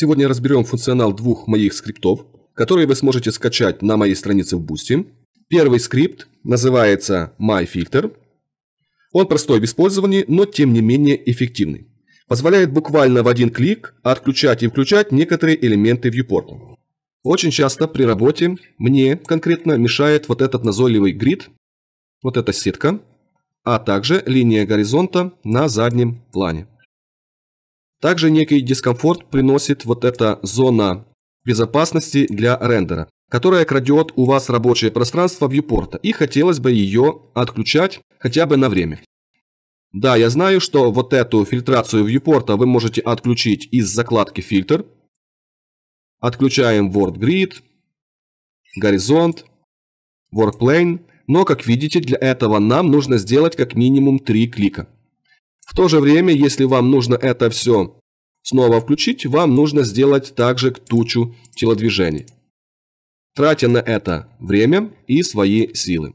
Сегодня разберем функционал двух моих скриптов, которые вы сможете скачать на моей странице в Boosty. Первый скрипт называется MyFilter. Он простой в использовании, но тем не менее эффективный. Позволяет буквально в один клик отключать и включать некоторые элементы viewport. Очень часто при работе мне конкретно мешает вот этот назойливый грид, вот эта сетка, а также линия горизонта на заднем плане. Также некий дискомфорт приносит вот эта зона безопасности для рендера, которая крадет у вас рабочее пространство вьюпорта, и хотелось бы ее отключать хотя бы на время. Да, я знаю, что вот эту фильтрацию вьюпорта вы можете отключить из закладки «Фильтр». Отключаем Word Grid, Горизонт, Workplane, но, как видите, для этого нам нужно сделать как минимум 3 клика. В то же время, если вам нужно это все снова включить, вам нужно сделать также тучу телодвижений, тратя на это время и свои силы.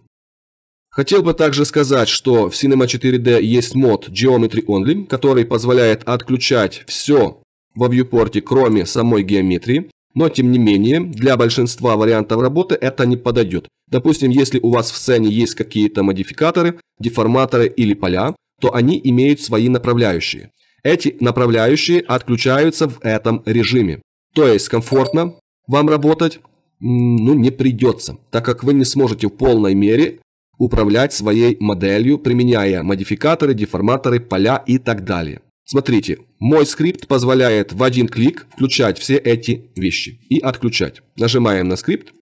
Хотел бы также сказать, что в Cinema 4D есть мод Geometry Only, который позволяет отключать все во viewport, кроме самой геометрии, но тем не менее, для большинства вариантов работы это не подойдет. Допустим, если у вас в сцене есть какие-то модификаторы, деформаторы или поля, то они имеют свои направляющие. Эти направляющие отключаются в этом режиме. То есть комфортно вам работать ну, не придется, так как вы не сможете в полной мере управлять своей моделью, применяя модификаторы, деформаторы, поля и так далее. Смотрите, мой скрипт позволяет в один клик включать все эти вещи и отключать. Нажимаем на скрипт,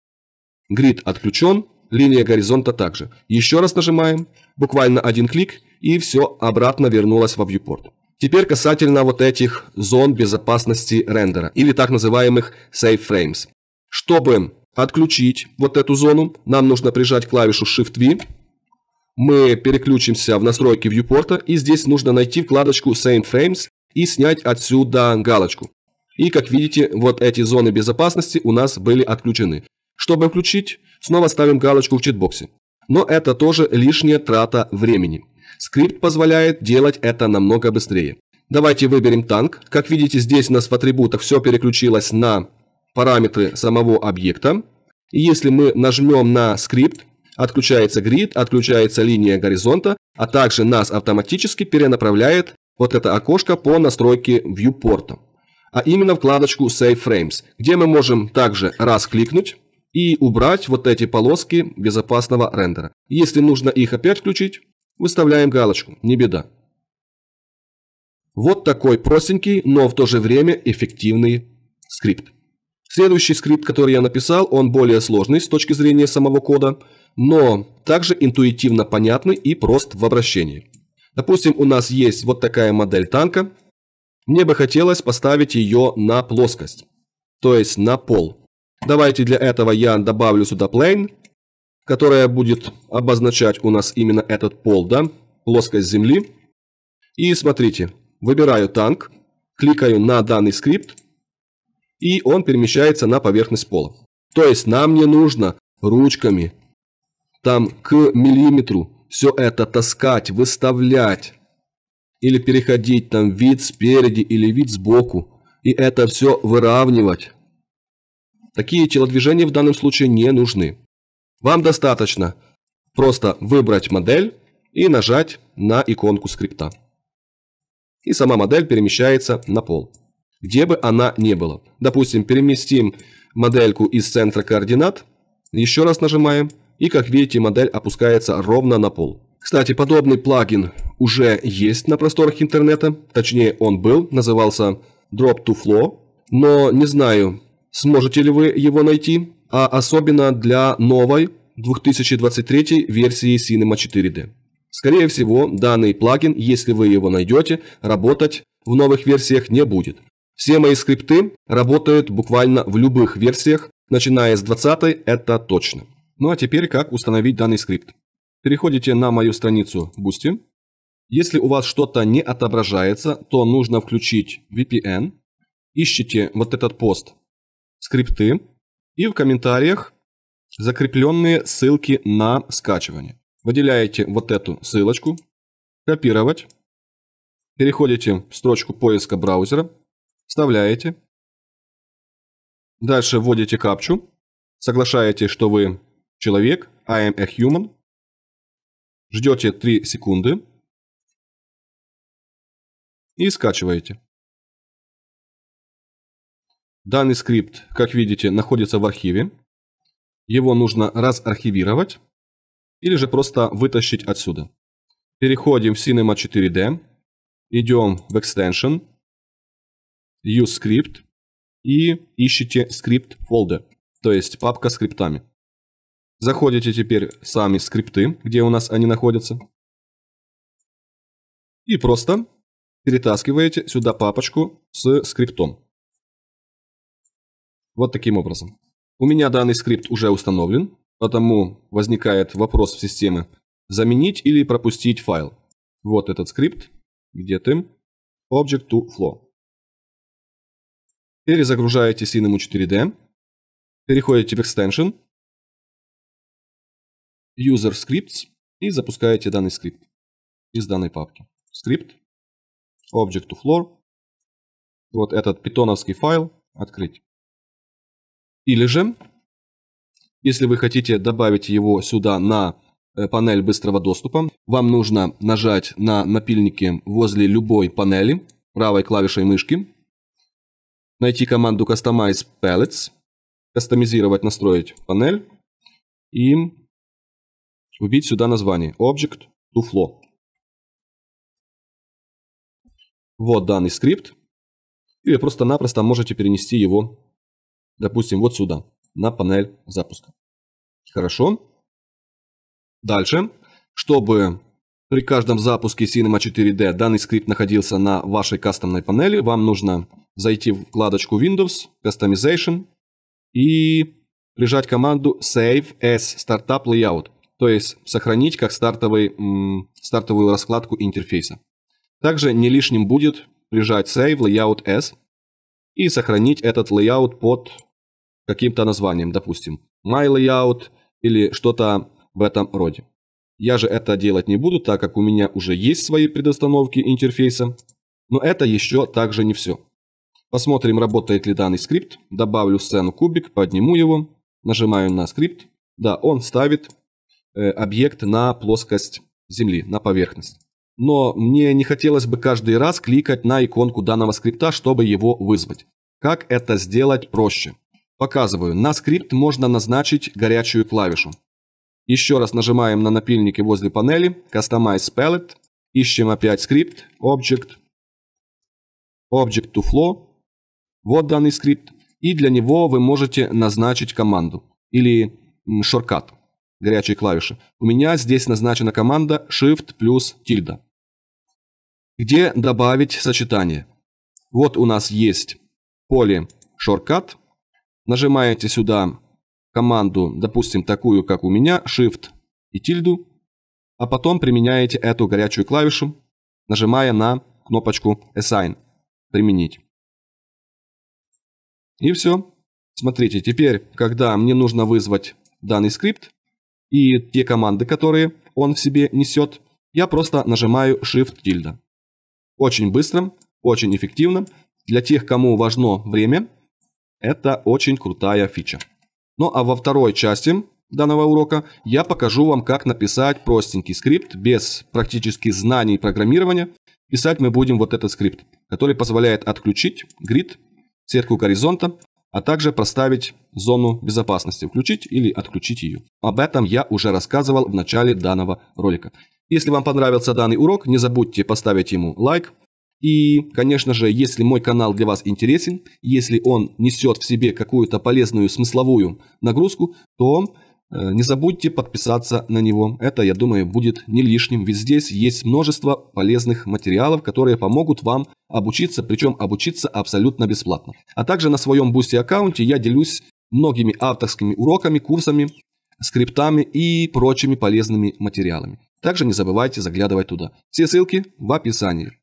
грид отключен, Линия горизонта также. Еще раз нажимаем, буквально один клик, и все обратно вернулось во viewport. Теперь касательно вот этих зон безопасности рендера, или так называемых safe frames. Чтобы отключить вот эту зону, нам нужно прижать клавишу Shift-V, мы переключимся в настройки viewport и здесь нужно найти вкладочку Same Frames и снять отсюда галочку. И как видите, вот эти зоны безопасности у нас были отключены. Чтобы включить, снова ставим галочку в читбоксе. Но это тоже лишняя трата времени. Скрипт позволяет делать это намного быстрее. Давайте выберем танк. Как видите, здесь у нас в атрибутах все переключилось на параметры самого объекта. И если мы нажмем на скрипт, отключается грид, отключается линия горизонта, а также нас автоматически перенаправляет вот это окошко по настройке вьюпорта, а именно вкладочку Save Frames, где мы можем также раз кликнуть, и убрать вот эти полоски безопасного рендера. Если нужно их опять включить, выставляем галочку, не беда. Вот такой простенький, но в то же время эффективный скрипт. Следующий скрипт, который я написал, он более сложный с точки зрения самого кода, но также интуитивно понятный и прост в обращении. Допустим, у нас есть вот такая модель танка. Мне бы хотелось поставить ее на плоскость, то есть на пол. Давайте для этого я добавлю сюда plane, которая будет обозначать у нас именно этот пол, да, плоскость земли. И смотрите, выбираю танк, кликаю на данный скрипт, и он перемещается на поверхность пола. То есть нам не нужно ручками там к миллиметру все это таскать, выставлять или переходить там вид спереди или вид сбоку и это все выравнивать. Такие телодвижения в данном случае не нужны. Вам достаточно просто выбрать модель и нажать на иконку скрипта. И сама модель перемещается на пол, где бы она ни была. Допустим, переместим модельку из центра координат, еще раз нажимаем, и как видите, модель опускается ровно на пол. Кстати, подобный плагин уже есть на просторах интернета, точнее он был, назывался Drop to Flow, но не знаю, сможете ли вы его найти, а особенно для новой 2023 версии Cinema 4D. Скорее всего, данный плагин, если вы его найдете, работать в новых версиях не будет. Все мои скрипты работают буквально в любых версиях, начиная с 20 это точно. Ну а теперь как установить данный скрипт. Переходите на мою страницу Boosty. Если у вас что-то не отображается, то нужно включить VPN. Ищите вот этот пост скрипты и в комментариях закрепленные ссылки на скачивание. Выделяете вот эту ссылочку, копировать, переходите в строчку поиска браузера, вставляете, дальше вводите капчу, соглашаете, что вы человек, I am a human, ждете 3 секунды и скачиваете. Данный скрипт, как видите, находится в архиве. Его нужно разархивировать или же просто вытащить отсюда. Переходим в Cinema 4D, идем в Extension, Use Script и ищите скрипт folder, то есть папка с скриптами. Заходите теперь сами скрипты, где у нас они находятся. И просто перетаскиваете сюда папочку с скриптом. Вот таким образом. У меня данный скрипт уже установлен, потому возникает вопрос в системе «заменить или пропустить файл». Вот этот скрипт. Где ты? Object to Flow. Перезагружаете Cinema 4D. Переходите в Extension. User Scripts. И запускаете данный скрипт из данной папки. Скрипт. Object to Flow, Вот этот питоновский файл. Открыть. Или же, если вы хотите добавить его сюда на э, панель быстрого доступа, вам нужно нажать на напильники возле любой панели правой клавишей мышки, найти команду Customize Palettes, кастомизировать, настроить панель и убить сюда название Object to Flow. Вот данный скрипт. Или просто-напросто можете перенести его допустим, вот сюда, на панель запуска. Хорошо. Дальше, чтобы при каждом запуске Cinema 4D данный скрипт находился на вашей кастомной панели, вам нужно зайти в вкладочку Windows, Customization и прижать команду Save as Startup Layout, то есть сохранить как стартовый, стартовую раскладку интерфейса. Также не лишним будет прижать Save Layout as, и сохранить этот layout под каким-то названием, допустим, my layout или что-то в этом роде. Я же это делать не буду, так как у меня уже есть свои предустановки интерфейса. Но это еще также не все. Посмотрим, работает ли данный скрипт. Добавлю сцену кубик, подниму его, нажимаю на скрипт. Да, он ставит э, объект на плоскость Земли, на поверхность но мне не хотелось бы каждый раз кликать на иконку данного скрипта, чтобы его вызвать. Как это сделать проще? Показываю. На скрипт можно назначить горячую клавишу. Еще раз нажимаем на напильнике возле панели, Customize Palette, ищем опять скрипт, Object, Object to Flow. Вот данный скрипт. И для него вы можете назначить команду или шорткат горячие клавиши. У меня здесь назначена команда Shift плюс тильда. Где добавить сочетание? Вот у нас есть поле Shortcut. Нажимаете сюда команду, допустим, такую, как у меня, Shift и тильду, а потом применяете эту горячую клавишу, нажимая на кнопочку Assign «Применить». И все. Смотрите, теперь, когда мне нужно вызвать данный скрипт, и те команды, которые он в себе несет, я просто нажимаю Shift тильда. Очень быстро, очень эффективно. Для тех, кому важно время, это очень крутая фича. Ну а во второй части данного урока я покажу вам, как написать простенький скрипт без практически знаний программирования. Писать мы будем вот этот скрипт, который позволяет отключить грид, сетку горизонта а также проставить зону безопасности, включить или отключить ее. Об этом я уже рассказывал в начале данного ролика. Если вам понравился данный урок, не забудьте поставить ему лайк. И, конечно же, если мой канал для вас интересен, если он несет в себе какую-то полезную смысловую нагрузку, то Э, не забудьте подписаться на него, это, я думаю, будет не лишним, ведь здесь есть множество полезных материалов, которые помогут вам обучиться, причем обучиться абсолютно бесплатно. А также на своем бусте аккаунте я делюсь многими авторскими уроками, курсами, скриптами и прочими полезными материалами. Также не забывайте заглядывать туда. Все ссылки в описании.